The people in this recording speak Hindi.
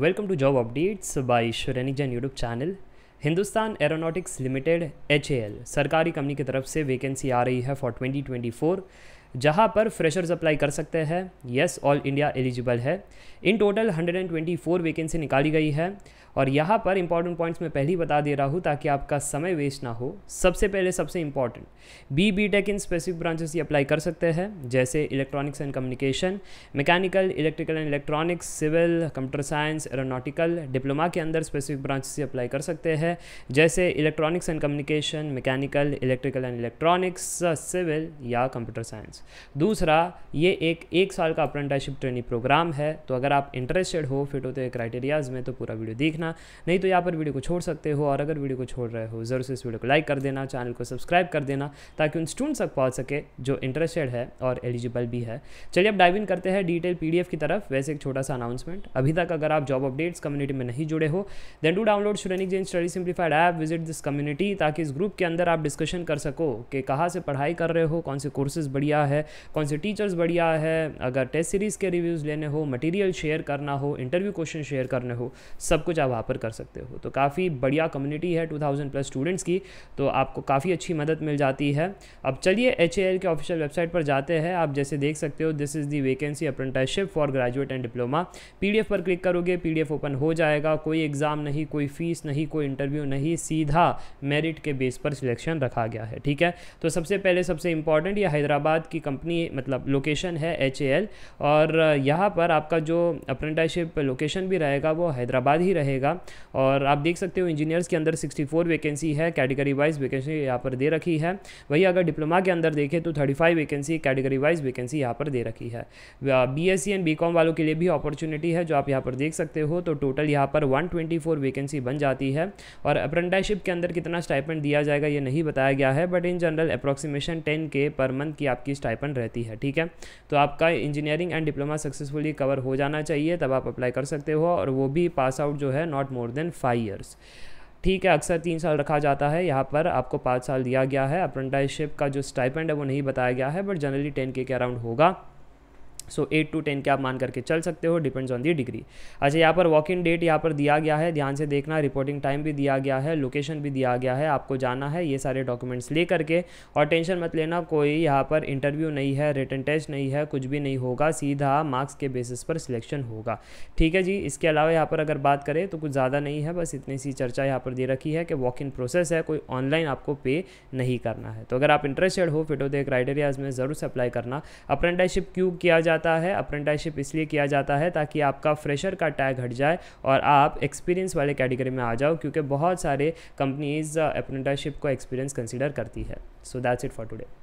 welcome to job updates by Sharnik Jain YouTube channel Hindustan aeronautics limited H सरकारी कंपनी की तरफ से वैकेंसी आ रही है फॉर 2024 जहां पर फ्रेशर्स अप्लाई कर सकते हैं यस ऑल इंडिया एलिजिबल है इन टोटल 124 वैकेंसी निकाली गई है और यहाँ पर इंपॉर्टेंट पॉइंट्स मैं पहले ही बता दे रहा हूँ ताकि आपका समय वेस्ट ना हो सबसे पहले सबसे important B B tech in specific branches ये अप्लाई कर सकते हैं जैसे electronics and communication mechanical electrical and electronics civil computer science aeronautical diploma के अंदर स्पेसिफिक ब्रांचेस ये अप्लाई कर सकते हैं जैसे electronics and communication mechanical electrical and electronics civil या कंप्यूटर साइंस दूसरा ये एक एक साल का अप्रेंटिसशिप ट्रेनिंग प्रोग्राम है तो अगर आप इंटरेस्टेड हो फिट होते क्राइटेरियाज़ में तो पूरा वीडियो देखना नहीं तो यहाँ पर वीडियो को छोड़ सकते हो और अगर वीडियो को छोड़ रहे हो ज़रूर से इस वीडियो को लाइक कर देना चैनल को सब्सक्राइब कर देना ताकि उन स्टूडेंट्स तक पहुँच सके जो इंटरेस्टेड है और एलिजिबल भी है चलिए अब डाइव इन करते हैं डिटेल पी की तरफ वैसे एक छोटा सा अनाउंसमेंट अभी तक अगर आप जॉब अपडेट्स कम्युनिटी में नहीं जुड़े हो then to download Shrenik Jain study simplified app visit this community ताकि इस ग्रुप के अंदर आप डिस्कशन कर सको कि कहाँ से पढ़ाई कर रहे हो कौन से कोर्सेज बढ़िया है है कौन से टीचर्स बढ़िया है अगर टेस्ट सीरीज़ के रिव्यूज़ लेने हो मटेरियल शेयर करना हो इंटरव्यू क्वेश्चन शेयर करने हो सब कुछ आप वहाँ पर कर सकते हो तो काफ़ी बढ़िया कम्युनिटी है 2000 प्लस स्टूडेंट्स की तो आपको काफ़ी अच्छी मदद मिल जाती है अब चलिए एच के ऑफिशियल वेबसाइट पर जाते हैं आप जैसे देख सकते हो this is the vacancy apprenticeship for graduate and diploma पी पर क्लिक करोगे पी ओपन हो जाएगा कोई एग्ज़ाम नहीं कोई फ़ीस नहीं कोई इंटरव्यू नहीं सीधा मेरिट के बेस पर सिलेक्शन रखा गया है ठीक है तो सबसे पहले सबसे इंपॉर्टेंट ये हैदराबाद की कंपनी मतलब लोकेशन है एच और यहाँ पर आपका जो अप्रेंटाइशिप लोकेशन भी रहेगा वो हैदराबाद ही रहेगा और आप देख सकते हो इंजीनियर्स के अंदर 64 वैकेंसी है कैटेगरी वाइज वैकेंसी यहाँ पर दे रखी है वही अगर डिप्लोमा के अंदर देखें तो 35 वैकेंसी कैटेगरी वाइज वैकेंसी यहाँ पर दे रखी है बी एस एंड बी वालों के लिए भी अपॉर्चुनिटी है जो आप यहाँ पर देख सकते हो तो टोटल यहाँ पर फोर वैकेंसी बन जाती है और अप्रेंटाइशिप के अंदर कितना स्टाइपेंट दिया जाएगा ये नहीं बताया गया है but in general approximation ten K per month की आपकी स्टाइपन रहती है ठीक है तो आपका engineering and diploma successfully cover हो जाना चाहिए तब आप अप्लाई कर सकते हो और वो भी पास आउट जो है not more than five years ठीक है अक्सर तीन साल रखा जाता है यहाँ पर आपको पाँच साल दिया गया है अप्रेंटाइसशिप का जो स्टाइपेंड है वो नहीं बताया गया है बट जनरली टेन के अराउंड होगा सो एट टू टेन के आप मान करके चल सकते हो डिपेंड्स ऑन दी डिग्री अच्छा यहाँ पर वॉक इन डेट यहाँ पर दिया गया है ध्यान से देखना रिपोर्टिंग टाइम भी दिया गया है लोकेशन भी दिया गया है आपको जाना है ये सारे डॉक्यूमेंट्स ले करके और टेंशन मत लेना कोई यहाँ पर इंटरव्यू नहीं है रिटर्न टेस्ट नहीं है कुछ भी नहीं होगा सीधा मार्क्स के बेसिस पर सिलेक्शन होगा ठीक है जी इसके अलावा यहाँ पर अगर बात करें तो कुछ ज़्यादा नहीं है बस इतनी सी चर्चा यहाँ पर दे रखी है कि वॉक इन प्रोसेस है कोई ऑनलाइन आपको पे नहीं करना है तो अगर आप इंटरेस्टेड हो फिटो दे क्राइटेरियाज़ में ज़रूर से अप्लाई करना अप्रेंटाइशिप क्यों किया जाए जाता है अप्रेंटिसशिप इसलिए किया जाता है ताकि आपका फ्रेशर का टैग हट जाए और आप एक्सपीरियंस वाले कैटेगरी में आ जाओ क्योंकि बहुत सारे कंपनीज अप्रेंटिसशिप uh, को एक्सपीरियंस कंसिडर करती है so that's it for today